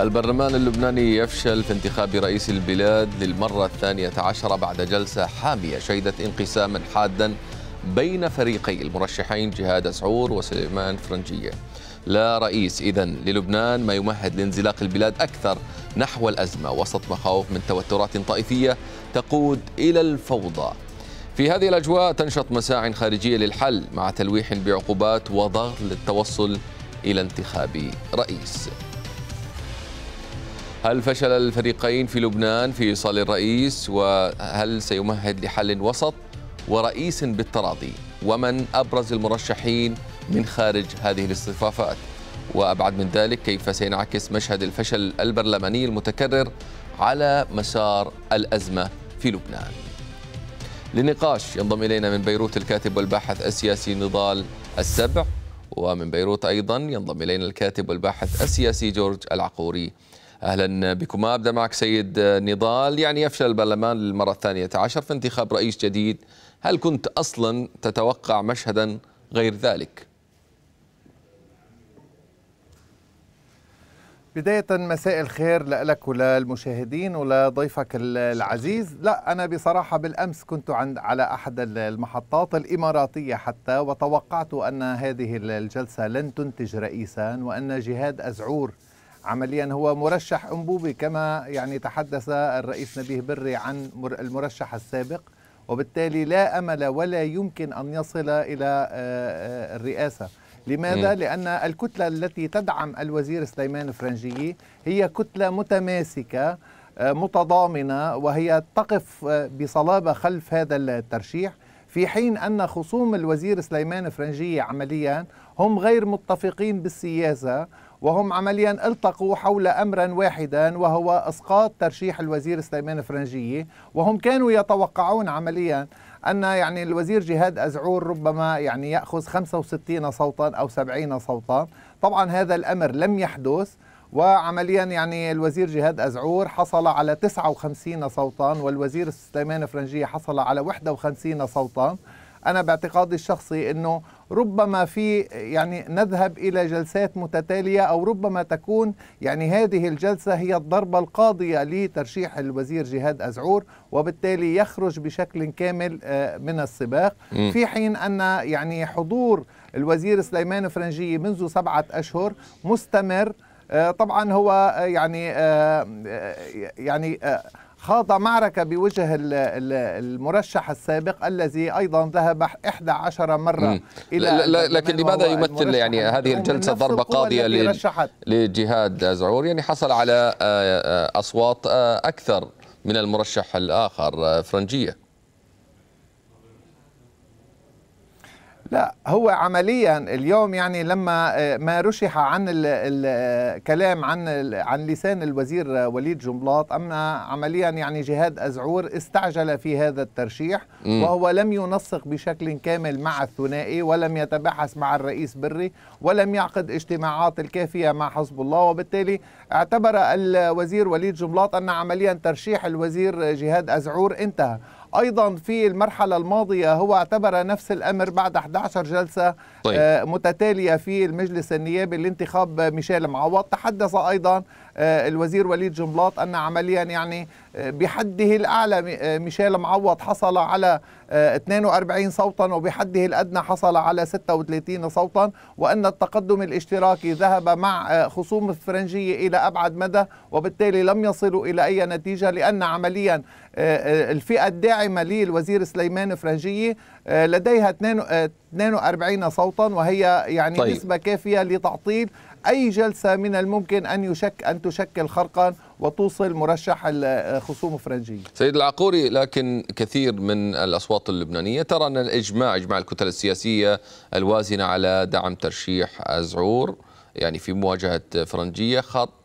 البرلمان اللبناني يفشل في انتخاب رئيس البلاد للمرة الثانية عشر بعد جلسة حامية شهدت انقساما حادا بين فريقي المرشحين جهاد سعور وسليمان فرنجية لا رئيس إذا للبنان ما يمهد لانزلاق البلاد أكثر نحو الأزمة وسط مخاوف من توترات طائفية تقود إلى الفوضى في هذه الأجواء تنشط مساع خارجية للحل مع تلويح بعقوبات وضغط للتوصل إلى انتخاب رئيس هل فشل الفريقين في لبنان في ايصال الرئيس وهل سيمهد لحل وسط ورئيس بالتراضي ومن أبرز المرشحين من خارج هذه الاصطفافات وأبعد من ذلك كيف سينعكس مشهد الفشل البرلماني المتكرر على مسار الأزمة في لبنان للنقاش ينضم إلينا من بيروت الكاتب والباحث السياسي نضال السبع ومن بيروت أيضا ينضم إلينا الكاتب والباحث السياسي جورج العقوري أهلا بكما أبدأ معك سيد نضال يعني يفشل البرلمان للمرة الثانية عشر في انتخاب رئيس جديد هل كنت أصلا تتوقع مشهدا غير ذلك؟ بداية مساء الخير لك وللمشاهدين ولضيفك العزيز لا أنا بصراحة بالأمس كنت عند على أحد المحطات الإماراتية حتى وتوقعت أن هذه الجلسة لن تنتج رئيسا وأن جهاد أزعور عمليا هو مرشح أنبوبي كما يعني تحدث الرئيس نبيه بري عن المرشح السابق وبالتالي لا أمل ولا يمكن أن يصل إلى آه، آه، الرئاسة لماذا؟ لأن الكتلة التي تدعم الوزير سليمان فرنجي هي كتلة متماسكة آه، متضامنة وهي تقف بصلابة خلف هذا الترشيح في حين أن خصوم الوزير سليمان فرنجي عمليا هم غير متفقين بالسياسة وهم عمليا التقوا حول أمرا واحدا وهو إسقاط ترشيح الوزير سليمان الفرنجيه وهم كانوا يتوقعون عمليا أن يعني الوزير جهاد أزعور ربما يعني يأخذ 65 صوتا أو 70 صوتا طبعا هذا الأمر لم يحدث وعمليا يعني الوزير جهاد أزعور حصل على 59 صوتا والوزير سليمان فرنجية حصل على 51 صوتا أنا باعتقادي الشخصي أنه ربما في يعني نذهب إلى جلسات متتالية أو ربما تكون يعني هذه الجلسة هي الضربة القاضية لترشيح الوزير جهاد أزعور وبالتالي يخرج بشكل كامل آه، من السباق في حين أن يعني حضور الوزير سليمان فرنجي منذ سبعة أشهر مستمر آه، طبعا هو آه، يعني يعني خاض معركة بوجه المرشح السابق الذي أيضا ذهب 11 مرة مم. إلى لا لا لكن لماذا يمثل يعني هذه الجلسة ضربة قاضية لجهاد زعور يعني حصل على آه، آه، آه، أصوات أكثر من المرشح الآخر فرنجية لا هو عمليا اليوم يعني لما آه، ما رشح عن الكلام عن عن لسان الوزير وليد جنبلاط اما عمليا يعني جهاد ازعور استعجل في هذا الترشيح م. وهو لم ينسق بشكل كامل مع الثنائي ولم يتباحث مع الرئيس بري ولم يعقد اجتماعات الكافيه مع حزب الله وبالتالي اعتبر الوزير وليد جنبلاط ان عمليا ترشيح الوزير جهاد ازعور انتهى ايضا في المرحله الماضيه هو اعتبر نفس الامر بعد 11 جلسه طيب. آه، متتاليه في المجلس النيابي لانتخاب آه، ميشيل معوض تحدث ايضا آه، الوزير وليد جنبلاط أن عمليا يعني آه، بحده الأعلى آه، ميشيل معوض حصل على 42 صوتا وبحده الأدنى حصل على 36 صوتا وأن التقدم الاشتراكي ذهب مع خصوم الفرنجية إلى أبعد مدى وبالتالي لم يصلوا إلى أي نتيجة لأن عمليا الفئة الداعمة للوزير سليمان فرنجية لديها 42 صوتا وهي يعني طيب. نسبة كافية لتعطيل أي جلسة من الممكن أن يشك أن تشكل خرقا وتوصل مرشح الخصوم الفرنجية سيد العقوري لكن كثير من الأصوات اللبنانية ترى أن الإجماع إجماع الكتل السياسية الوازنة على دعم ترشيح أزعور يعني في مواجهة فرنجية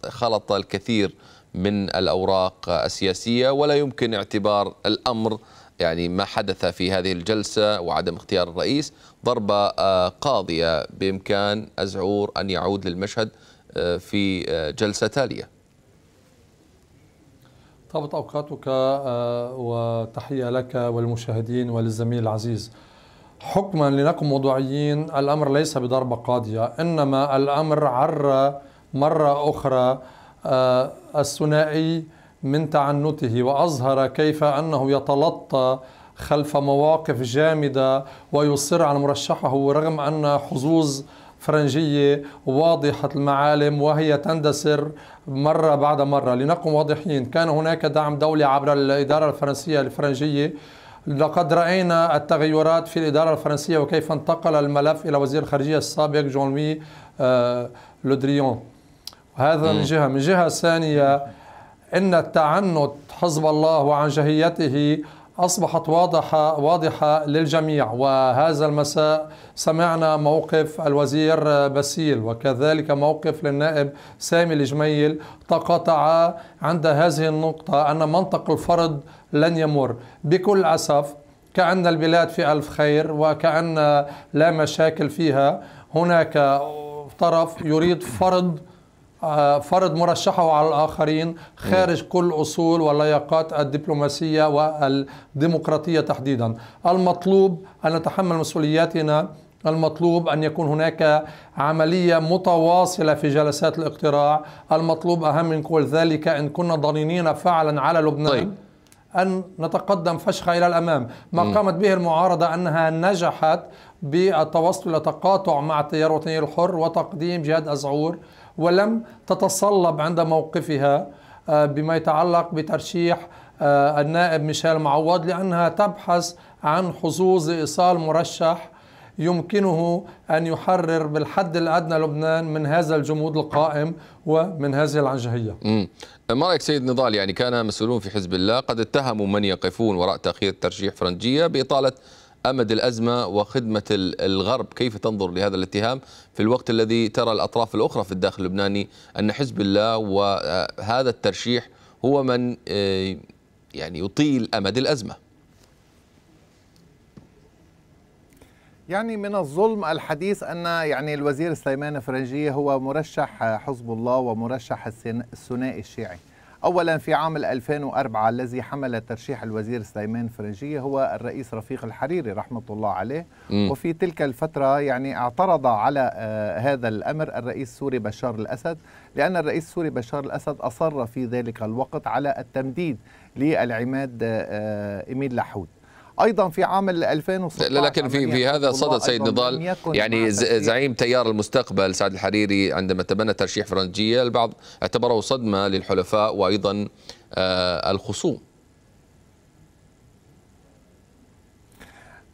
خلط الكثير من الأوراق السياسية ولا يمكن اعتبار الأمر يعني ما حدث في هذه الجلسة وعدم اختيار الرئيس ضربة آه، قاضية بإمكان أزعور أن يعود للمشهد آه، في آه، جلسة تالية طابت أوقاتك وتحية لك والمشاهدين وللزميل العزيز حكما لنكن موضوعيين الأمر ليس بضربة قاضية إنما الأمر عرى مرة أخرى الثنائي من تعنته واظهر كيف انه يتلطى خلف مواقف جامده ويصر على مرشحه رغم ان حظوظ فرنجية واضحة المعالم وهي تندثر مرة بعد مرة لنكن واضحين كان هناك دعم دولي عبر الإدارة الفرنسية الفرنجية لقد رأينا التغيرات في الإدارة الفرنسية وكيف انتقل الملف إلى وزير الخارجية السابق جون لوي آه، لودريون هذا من جهة من جهة ثانية ان التعنت حزب الله وعن جهيته اصبحت واضحه واضحه للجميع وهذا المساء سمعنا موقف الوزير بسيل وكذلك موقف للنائب سامي الجميل تقاطعا عند هذه النقطه ان منطق الفرض لن يمر بكل اسف كأن البلاد في ألف خير وكأن لا مشاكل فيها هناك طرف يريد فرض آه، فرض مرشحه على الآخرين خارج كل أصول واللياقات الدبلوماسية والديمقراطية تحديدا المطلوب أن نتحمل مسؤولياتنا المطلوب أن يكون هناك عملية متواصلة في جلسات الاقتراع المطلوب أهم من كل ذلك إن كنا ضنينين فعلا على لبنان طيب. أن نتقدم فشخة إلى الأمام ما م. قامت به المعارضة أنها نجحت بالتوصل إلى تقاطع مع التيار الوطني الحر وتقديم جهاد أزعور ولم تتصلب عند موقفها آه، بما يتعلق بترشيح آه، النائب ميشيل معوض لأنها تبحث عن حظوظ إيصال مرشح يمكنه أن يحرر بالحد الأدنى لبنان من هذا الجمود القائم ومن هذه العنجهية ما رأيك سيد نضال يعني كان مسؤولون في حزب الله قد اتهموا من يقفون وراء تأخير ترشيح فرنجية بإطالة أمد الأزمة وخدمة الغرب كيف تنظر لهذا الاتهام في الوقت الذي ترى الأطراف الأخرى في الداخل اللبناني أن حزب الله وهذا آه، الترشيح هو من آه، يعني يطيل أمد الأزمة يعني من الظلم الحديث أن يعني الوزير سليمان فرنجية هو مرشح حزب الله ومرشح الثنائي الشيعي أولا في عام 2004 الذي حمل ترشيح الوزير سليمان فرنجية هو الرئيس رفيق الحريري رحمة الله عليه م. وفي تلك الفترة يعني اعترض على آه، هذا الأمر الرئيس السوري بشار الأسد لأن الرئيس السوري بشار الأسد أصر في ذلك الوقت على التمديد للعماد إميل آه، آه، إيميل لحود ايضا في عام 2016 لا لكن في في هذا صدد سيد نضال يعني زعيم تيار المستقبل سعد الحريري عندما تبنى ترشيح فرنجيه البعض اعتبره صدمه للحلفاء وايضا آه، الخصوم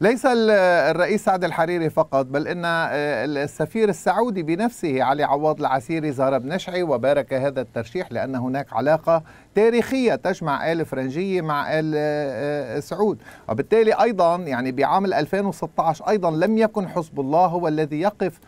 ليس الرئيس سعد الحريري فقط بل ان آه، السفير السعودي بنفسه علي عواض العسيري زار بنشعي وبارك هذا الترشيح لان هناك علاقه تاريخيه تجمع ال فرنجيه مع ال آه، آه، سعود وبالتالي ايضا يعني بعام 2016 ايضا لم يكن حزب الله هو الذي يقف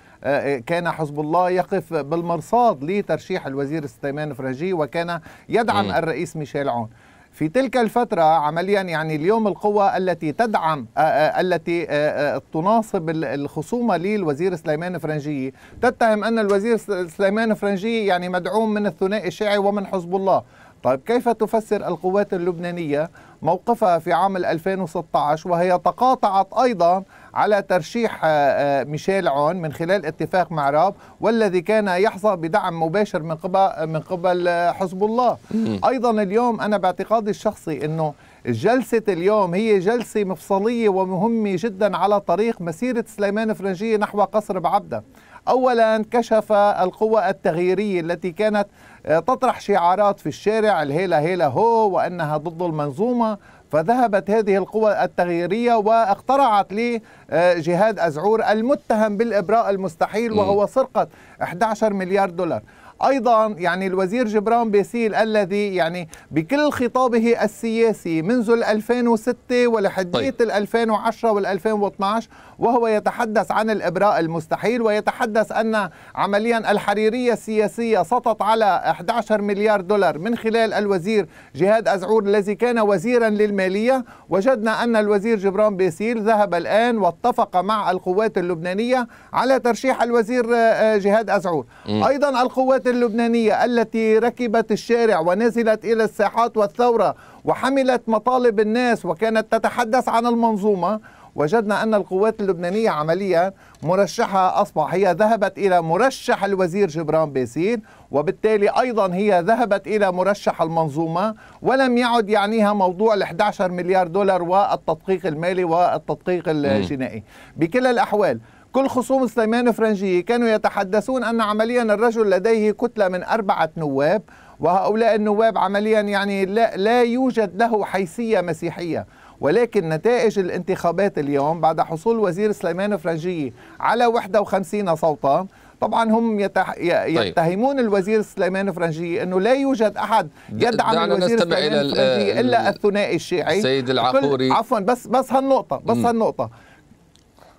كان حزب الله يقف بالمرصاد لترشيح الوزير سليمان فرنجي وكان يدعم الرئيس ميشيل عون في تلك الفترة عمليا يعني اليوم القوة التي تدعم آه، آه، التي آه، تناصب الخصومة للوزير سليمان فرنجي تتهم أن الوزير سليمان فرنجي يعني مدعوم من الثنائي الشيعي ومن حزب الله طيب كيف تفسر القوات اللبنانية موقفها في عام 2016 وهي تقاطعت أيضا على ترشيح آه، آه، ميشيل عون من خلال اتفاق مع راب والذي كان يحظى بدعم مباشر من قبل من قبل آه، حزب الله ايضا اليوم انا باعتقادي الشخصي انه جلسة اليوم هي جلسة مفصلية ومهمة جدا على طريق مسيرة سليمان فرنجية نحو قصر بعبدة أولا كشف القوى التغييرية التي كانت تطرح شعارات في الشارع الهيلا هيلا هو وأنها ضد المنظومة فذهبت هذه القوى التغييرية واخترعت لي آه، جهاد أزعور المتهم بالإبراء المستحيل وهو سرقة 11 مليار دولار أيضا يعني الوزير جبران باسيل الذي يعني بكل خطابه السياسي منذ 2006 ولحديت طيب. 2010 وال2012 وهو يتحدث عن الإبراء المستحيل ويتحدث أن عمليا الحريرية السياسية سطت على 11 مليار دولار من خلال الوزير جهاد أزعور الذي كان وزيرا للمالية وجدنا أن الوزير جبران باسيل ذهب الآن واتفق مع القوات اللبنانية على ترشيح الوزير آه، آه، جهاد أزعور م. أيضا القوات اللبنانية التي ركبت الشارع ونزلت إلى الساحات والثورة وحملت مطالب الناس وكانت تتحدث عن المنظومة وجدنا أن القوات اللبنانية عمليا مرشحة أصبح هي ذهبت إلى مرشح الوزير جبران باسيل وبالتالي أيضا هي ذهبت إلى مرشح المنظومة ولم يعد يعنيها موضوع ال 11 مليار دولار والتدقيق المالي والتدقيق الجنائي بكل الأحوال كل خصوم سليمان فرنجية كانوا يتحدثون أن عمليا الرجل لديه كتلة من أربعة نواب وهؤلاء النواب عمليا يعني لا, لا يوجد له حيثية مسيحية ولكن نتائج الانتخابات اليوم بعد حصول وزير سليمان فرنجية على 51 صوتا طبعا هم يتح... طيب. يتهمون طيب. الوزير سليمان فرنجي انه لا يوجد احد يدعم الوزير سليمان فرنجي الا الثنائي الشيعي سيد العقوري كل... عفوا بس بس هالنقطه بس م. هالنقطه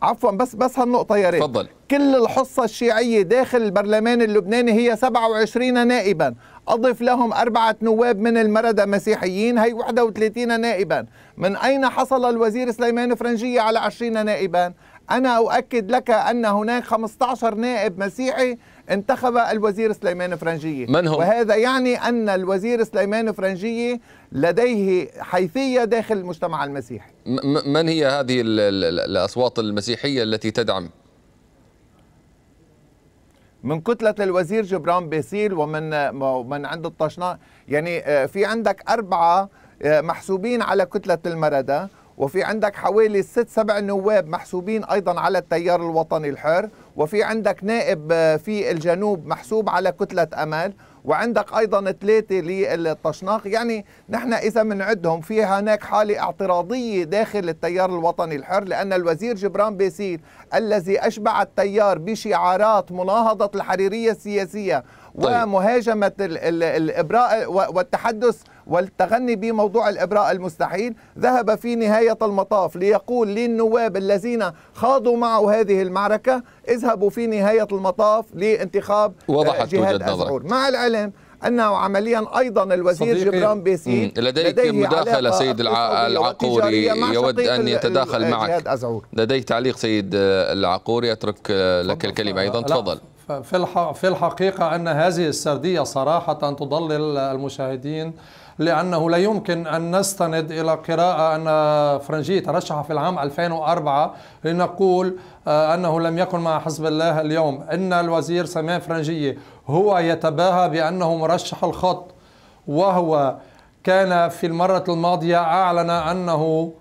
عفوا بس بس هالنقطه يا ريت تفضل كل الحصه الشيعيه داخل البرلمان اللبناني هي 27 نائبا اضف لهم اربعه نواب من المردة مسيحيين هي 31 نائبا من اين حصل الوزير سليمان فرنجيه على 20 نائبا انا اؤكد لك ان هناك 15 نائب مسيحي انتخب الوزير سليمان فرنجية من هو؟ وهذا يعني أن الوزير سليمان فرنجية لديه حيثية داخل المجتمع المسيحي من هي هذه الأصوات المسيحية التي تدعم من كتلة الوزير جبران باسيل ومن من عند الطشناء يعني آه، في عندك أربعة آه، محسوبين على كتلة المردة وفي عندك حوالي ست سبع نواب محسوبين أيضا على التيار الوطني الحر وفي عندك نائب آه، في الجنوب محسوب على كتلة أمل وعندك أيضا ثلاثة للطشناق يعني نحن إذا بنعدهم في هناك حالة اعتراضية داخل التيار الوطني الحر لأن الوزير جبران باسيل الذي أشبع التيار بشعارات مناهضة الحريرية السياسية طيب. ومهاجمة الإبراء والتحدث والتغني بموضوع الإبراء المستحيل ذهب في نهاية المطاف ليقول للنواب الذين خاضوا معه هذه المعركة اذهبوا في نهاية المطاف لانتخاب آه، وضحت جهاد أزعور مع العلم انه عمليا ايضا الوزير جبران بيسي لديك لديه مداخله سيد العقوري يود ان يتداخل معك لديك تعليق سيد العقوري اترك لك الكلمه ايضا تفضل في الحقيقة أن هذه السردية صراحة تضلل المشاهدين لأنه لا يمكن أن نستند إلى قراءة أن فرنجي ترشح في العام 2004 لنقول آه، أنه لم يكن مع حزب الله اليوم إن الوزير سمان فرنجية هو يتباهى بأنه مرشح الخط وهو كان في المرة الماضية أعلن أنه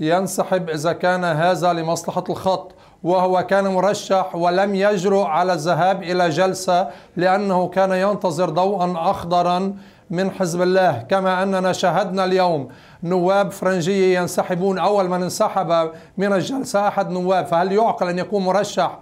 ينسحب إذا كان هذا لمصلحة الخط وهو كان مرشح ولم يجرؤ على الذهاب إلى جلسة لأنه كان ينتظر ضوءا أخضرا من حزب الله كما أننا شاهدنا اليوم نواب فرنجية ينسحبون أول من انسحب من الجلسة أحد نواب فهل يعقل أن يكون مرشح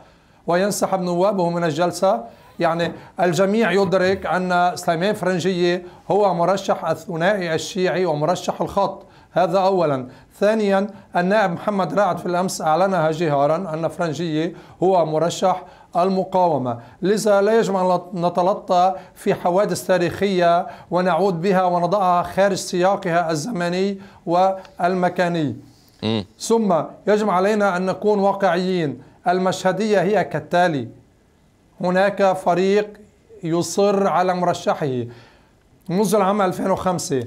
وينسحب نوابه من الجلسة يعني الجميع يدرك أن سليمان فرنجية هو مرشح الثنائي الشيعي ومرشح الخط هذا أولا ثانيا النائب محمد رعد في الأمس أعلنها جهارا أن فرنجية هو مرشح المقاومة لذا لا يجب أن نتلطى في حوادث تاريخية ونعود بها ونضعها خارج سياقها الزمني والمكاني ثم يجب علينا أن نكون واقعيين المشهدية هي كالتالي هناك فريق يصر على مرشحه منذ العام 2005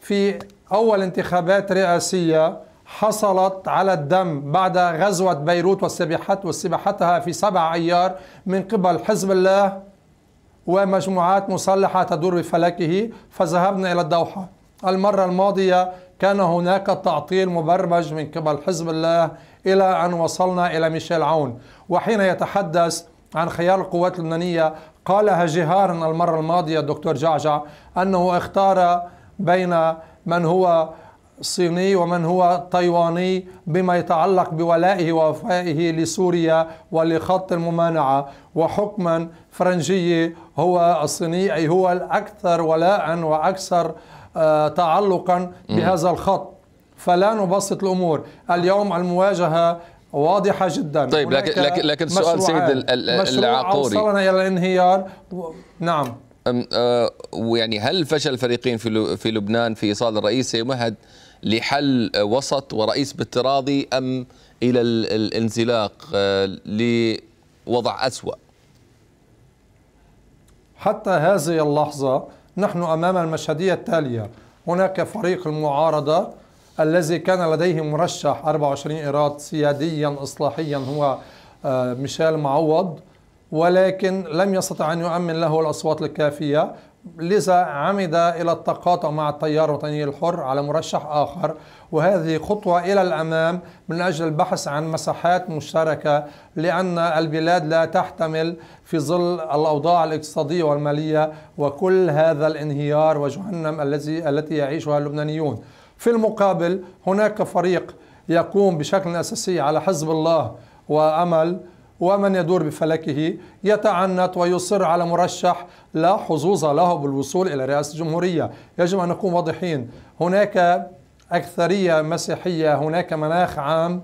في أول انتخابات رئاسية حصلت على الدم بعد غزوة بيروت وسبحت وسبحتها في سبع أيار من قبل حزب الله ومجموعات مسلحة تدور بفلكه فذهبنا إلى الدوحة المرة الماضية كان هناك تعطيل مبرمج من قبل حزب الله إلى أن وصلنا إلى ميشيل عون وحين يتحدث عن خيار القوات اللبنانية قالها جهارا المرة الماضية الدكتور جعجع أنه اختار بين من هو صيني ومن هو تايواني بما يتعلق بولائه ووفائه لسوريا ولخط الممانعة وحكما فرنجية هو الصيني أي هو الأكثر ولاء وأكثر آه، تعلقا بهذا الخط فلا نبسط الأمور اليوم المواجهة واضحة جدا طيب لكن لكن لكن السؤال سيد العقوري وصلنا إلى الانهيار نعم آه، ويعني هل فشل الفريقين في في لبنان في ايصال الرئيس سيمهد لحل وسط ورئيس بالتراضي ام الى الانزلاق آه، لوضع اسوا حتى هذه اللحظه نحن امام المشهديه التاليه هناك فريق المعارضه الذي كان لديه مرشح 24 ايراد سياديا اصلاحيا هو آه، ميشيل معوض ولكن لم يستطع أن يؤمن له الأصوات الكافية لذا عمد إلى التقاطع مع التيار الوطني الحر على مرشح آخر وهذه خطوة إلى الأمام من أجل البحث عن مساحات مشتركة لأن البلاد لا تحتمل في ظل الأوضاع الاقتصادية والمالية وكل هذا الانهيار وجهنم الذي التي يعيشها اللبنانيون في المقابل هناك فريق يقوم بشكل أساسي على حزب الله وأمل ومن يدور بفلكه يتعنت ويصر على مرشح لا حظوظ له بالوصول إلى رئاسة الجمهورية يجب أن نكون واضحين هناك أكثرية مسيحية هناك مناخ عام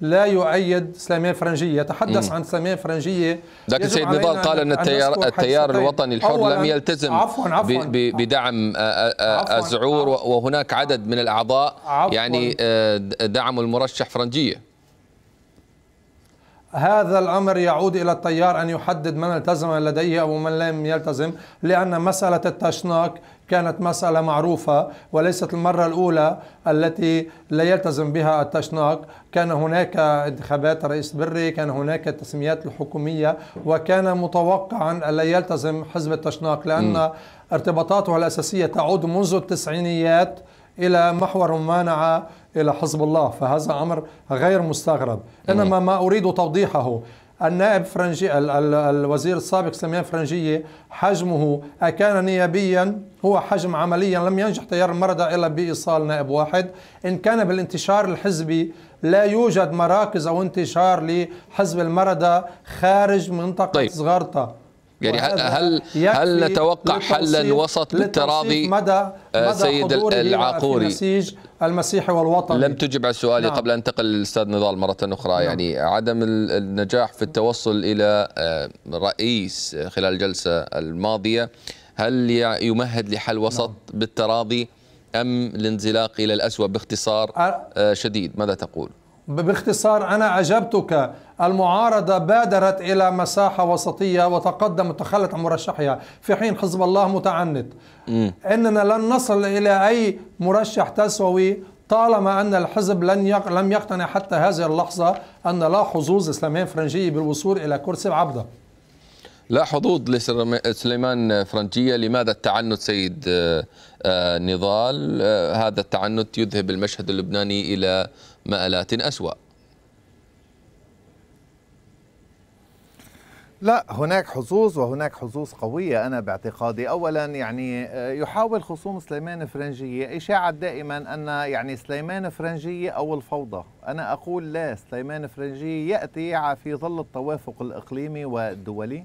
لا يؤيد اسلاميه فرنجيه، يتحدث عن اسلاميه فرنجيه لكن سيد نضال قال أن, التيار, التيار الوطني الحر لم يلتزم عفواً عفواً بدعم آه، آه، آه، الزعور وهناك عدد من الأعضاء يعني دعموا المرشح فرنجية هذا الأمر يعود إلى التيار أن يحدد من التزم لديه أو من لم يلتزم لأن مسألة التشناك كانت مسألة معروفة وليست المرة الأولى التي لا يلتزم بها التشناك كان هناك انتخابات رئيس بري كان هناك التسميات الحكومية وكان متوقعا ألا يلتزم حزب التشناك لأن م. ارتباطاته الأساسية تعود منذ التسعينيات إلى محور ممانعة إلى حزب الله فهذا أمر غير مستغرب إنما ما أريد توضيحه النائب فرنجي الوزير السابق سميان فرنجية حجمه أكان نيابيا هو حجم عمليا لم ينجح تيار المرضى إلا بإيصال نائب واحد إن كان بالانتشار الحزبي لا يوجد مراكز أو انتشار لحزب المرضى خارج منطقة طيب. صغارتا يعني هل هل نتوقع حلا وسط بالتراضي مدى, آه، مدى سيد العاقوري النسيج المسيحي والوطني لم تجب على سؤالي نعم. قبل ان انتقل للاستاذ نضال مره اخرى نعم. يعني عدم النجاح في التوصل الى آه، رئيس خلال الجلسه الماضيه هل يمهد لحل وسط نعم. بالتراضي ام الانزلاق الى الاسوء باختصار آه، شديد ماذا تقول؟ باختصار أنا عجبتك المعارضة بادرت إلى مساحة وسطية وتقدمت وتخلت عن مرشحها في حين حزب الله متعنت م. إننا لن نصل إلى أي مرشح تسوي طالما أن الحزب لن يق... لم يقتنع حتى هذه اللحظة أن لا حظوظ إسلاميين فرنجية بالوصول إلى كرسي عبده لا حظوظ لسليمان فرنجية لماذا التعنت سيد آه، نضال آه، هذا التعنت يذهب المشهد اللبناني إلى مآلات أسوأ لا هناك حظوظ وهناك حظوظ قوية أنا باعتقادي أولا يعني آه، يحاول خصوم سليمان فرنجية إشاعة دائما أن يعني سليمان فرنجية أو الفوضى أنا أقول لا سليمان فرنجية يأتي في ظل التوافق الإقليمي والدولي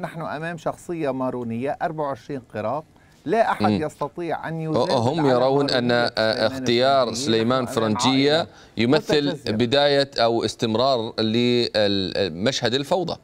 نحن أمام شخصية مارونية 24 قراط لا أحد م. يستطيع أن هم يرون أن اختيار سليمان فرنجية يمثل بداية أو استمرار لمشهد الفوضى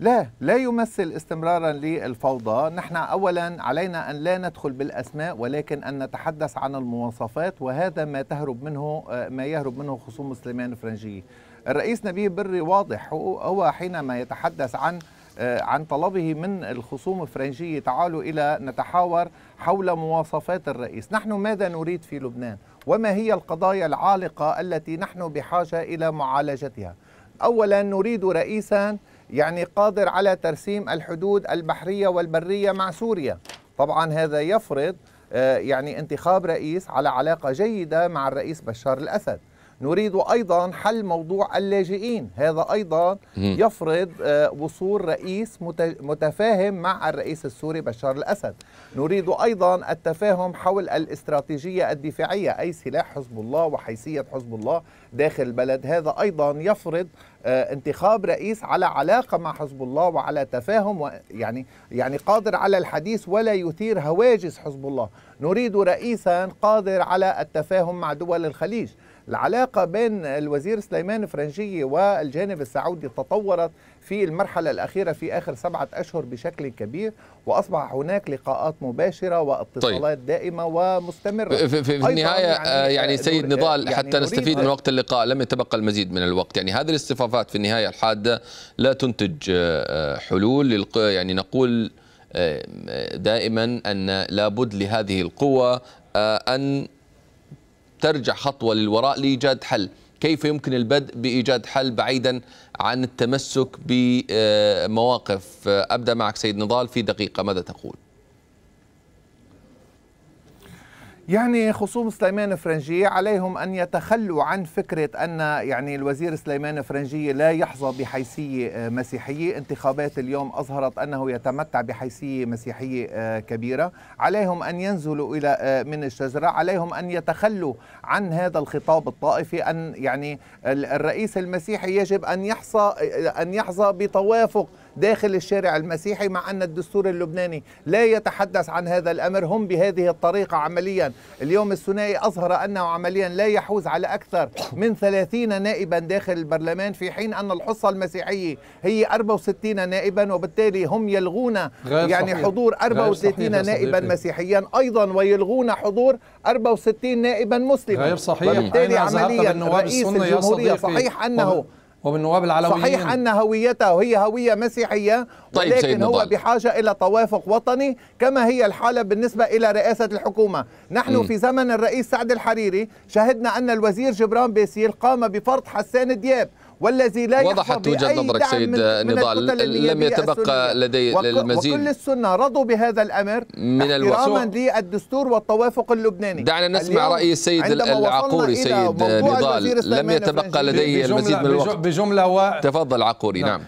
لا لا يمثل استمرارا للفوضى نحن اولا علينا ان لا ندخل بالاسماء ولكن ان نتحدث عن المواصفات وهذا ما تهرب منه ما يهرب منه خصوم سليمان فرنجي الرئيس نبيه بري واضح هو حينما يتحدث عن آه، عن طلبه من الخصوم الفرنجية تعالوا إلى نتحاور حول مواصفات الرئيس نحن ماذا نريد في لبنان وما هي القضايا العالقة التي نحن بحاجة إلى معالجتها أولا نريد رئيسا يعني قادر على ترسيم الحدود البحرية والبرية مع سوريا طبعا هذا يفرض آه، يعني انتخاب رئيس على علاقة جيدة مع الرئيس بشار الأسد نريد أيضا حل موضوع اللاجئين هذا أيضا يفرض آه، وصول رئيس متفاهم مع الرئيس السوري بشار الأسد نريد أيضا التفاهم حول الاستراتيجية الدفاعية أي سلاح حزب الله وحيثية حزب الله داخل البلد هذا أيضا يفرض آه، انتخاب رئيس على علاقه مع حزب الله وعلى تفاهم يعني يعني قادر على الحديث ولا يثير هواجس حزب الله، نريد رئيسا قادر على التفاهم مع دول الخليج، العلاقة بين الوزير سليمان فرنجي والجانب السعودي تطورت في المرحلة الأخيرة في آخر سبعة أشهر بشكل كبير وأصبح هناك لقاءات مباشرة واتصالات طيب. دائمة ومستمرة في, في النهاية آه، يعني, يعني آه، سيد نضال يعني حتى نستفيد من وقت اللقاء لم يتبقى المزيد من الوقت يعني هذه الاصطفافات في النهاية الحادة لا تنتج آه، حلول يعني نقول دائما أن لابد لهذه القوة أن ترجع خطوة للوراء لإيجاد حل كيف يمكن البدء بإيجاد حل بعيدا عن التمسك بمواقف أبدأ معك سيد نضال في دقيقة ماذا تقول يعني خصوم سليمان فرنجي عليهم أن يتخلوا عن فكرة أن يعني الوزير سليمان فرنجي لا يحظى بحيثية آه، مسيحية انتخابات اليوم أظهرت أنه يتمتع بحيثية مسيحية آه، كبيرة عليهم أن ينزلوا إلى آه، من الشجرة عليهم أن يتخلوا عن هذا الخطاب الطائفي أن يعني الرئيس المسيحي يجب أن يحظى أن يحظى بتوافق داخل الشارع المسيحي مع أن الدستور اللبناني لا يتحدث عن هذا الأمر هم بهذه الطريقة عمليا اليوم الثنائي أظهر أنه عمليا لا يحوز على أكثر من 30 نائبا داخل البرلمان في حين أن الحصة المسيحية هي 64 نائبا وبالتالي هم يلغون يعني صحيح. حضور 64 نائبا مسيحيا أيضا ويلغون حضور 64 نائبا مسلما غير صحيح وبالتالي عمليا رئيس الجمهورية صحيح أنه وبالنواب العلويين صحيح أن هويته هي هوية مسيحية طيب ولكن هو طالب. بحاجة إلى توافق وطني كما هي الحالة بالنسبة إلى رئاسة الحكومة نحن م. في زمن الرئيس سعد الحريري شهدنا أن الوزير جبران باسيل قام بفرض حسان دياب والذي لا وضحت وجهه نظرك سيد نضال لم يتبقى لدي المزيد وكل السنه رضوا بهذا الامر من احتراما للدستور والتوافق اللبناني دعنا نسمع راي السيد العقوري سيد نضال لم يتبقى لدي المزيد من الوقت بجمله و... تفضل عقوري نعم, نعم.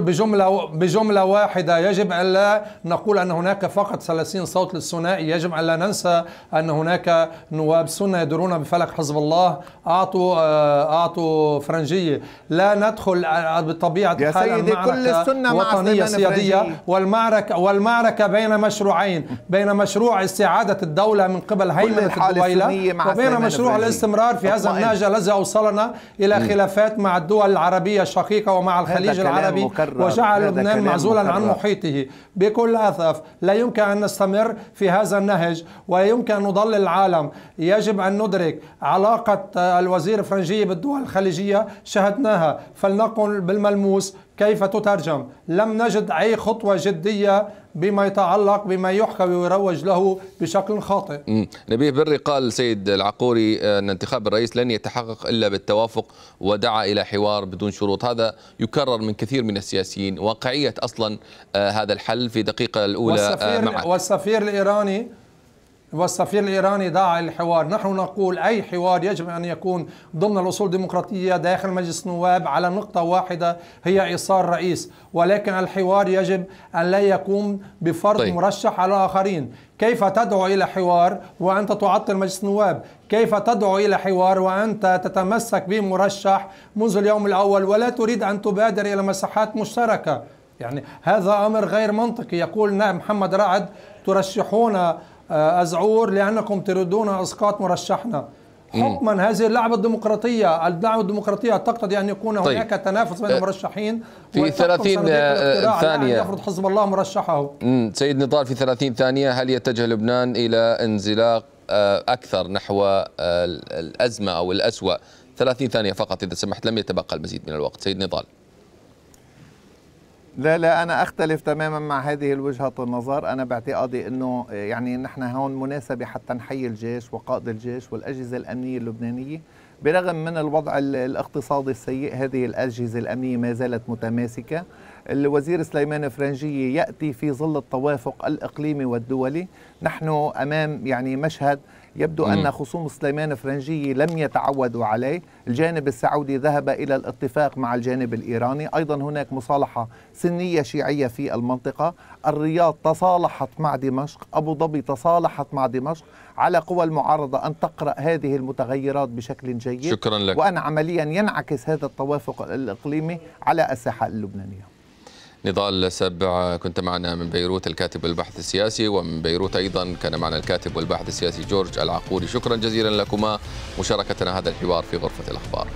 بجمله بجمله واحده يجب ان لا نقول ان هناك فقط 30 صوت للثنائي يجب ان لا ننسى ان هناك نواب سنه يدورون بفلك حزب الله اعطوا آه، اعطوا فرنجيه لا ندخل بطبيعة يا سيدي كل السنة مع وطنية سيادية والمعركة والمعركة بين مشروعين بين مشروع استعادة الدولة من قبل هيمنة الدويلة وبين مشروع الاستمرار في هذا النهج الذي أوصلنا إلى خلافات مع الدول العربية الشقيقة ومع الخليج العربي مكرر. وجعل لبنان معزولا مكرر. عن محيطه بكل أثف لا يمكن أن نستمر في هذا النهج ويمكن أن نضل العالم يجب أن ندرك علاقة آه، الوزير الفرنجية بالدول الخليجية شهدناها فلنقل بالملموس كيف تترجم لم نجد أي خطوة جدية بما يتعلق بما يحكى ويروج له بشكل خاطئ نبيه بري قال السيد العقوري أن انتخاب الرئيس لن يتحقق إلا بالتوافق ودعا إلى حوار بدون شروط هذا يكرر من كثير من السياسيين واقعية أصلا آه، هذا الحل في دقيقة الأولى آه، والسفير, معك. والسفير الإيراني والسفير الإيراني دعا للحوار نحن نقول أي حوار يجب أن يكون ضمن الأصول الديمقراطية داخل مجلس النواب على نقطة واحدة هي إيصال رئيس ولكن الحوار يجب أن لا يكون بفرض طيب. مرشح على الآخرين كيف تدعو إلى حوار وأنت تعطل مجلس النواب كيف تدعو إلى حوار وأنت تتمسك بمرشح منذ اليوم الأول ولا تريد أن تبادر إلى مساحات مشتركة يعني هذا أمر غير منطقي يقول نعم محمد رعد ترشحون أزعور آه، لأنكم تريدون إسقاط مرشحنا حكما هذه اللعبة الديمقراطية اللعبة الديمقراطية تقتضي أن يكون طيب. هناك تنافس بين آه، المرشحين في 30 آه، ثانية يفرض حزب الله مرشحه سيد نضال في 30 ثانية هل يتجه لبنان إلى انزلاق أكثر نحو الأزمة أو الأسوأ 30 ثانية فقط إذا سمحت لم يتبقى المزيد من الوقت سيد نضال لا لا انا اختلف تماما مع هذه الوجهه النظر انا باعتقادي انه يعني نحن هون مناسبه حتى نحيي الجيش وقائد الجيش والاجهزه الامنيه اللبنانيه برغم من الوضع الاقتصادي السيء هذه الاجهزه الامنيه ما زالت متماسكه الوزير سليمان فرنجيه ياتي في ظل التوافق الاقليمي والدولي نحن امام يعني مشهد يبدو مم. أن خصوم سليمان فرنجي لم يتعودوا عليه الجانب السعودي ذهب إلى الاتفاق مع الجانب الإيراني أيضا هناك مصالحة سنية شيعية في المنطقة الرياض تصالحت مع دمشق أبو ظبي تصالحت مع دمشق على قوى المعارضة أن تقرأ هذه المتغيرات بشكل جيد شكرا لك وأن عمليا ينعكس هذا التوافق الإقليمي على الساحة اللبنانية نضال سبع كنت معنا من بيروت الكاتب والباحث السياسي ومن بيروت أيضا كان معنا الكاتب والباحث السياسي جورج العقوري شكرا جزيلا لكما مشاركتنا هذا الحوار في غرفة الأخبار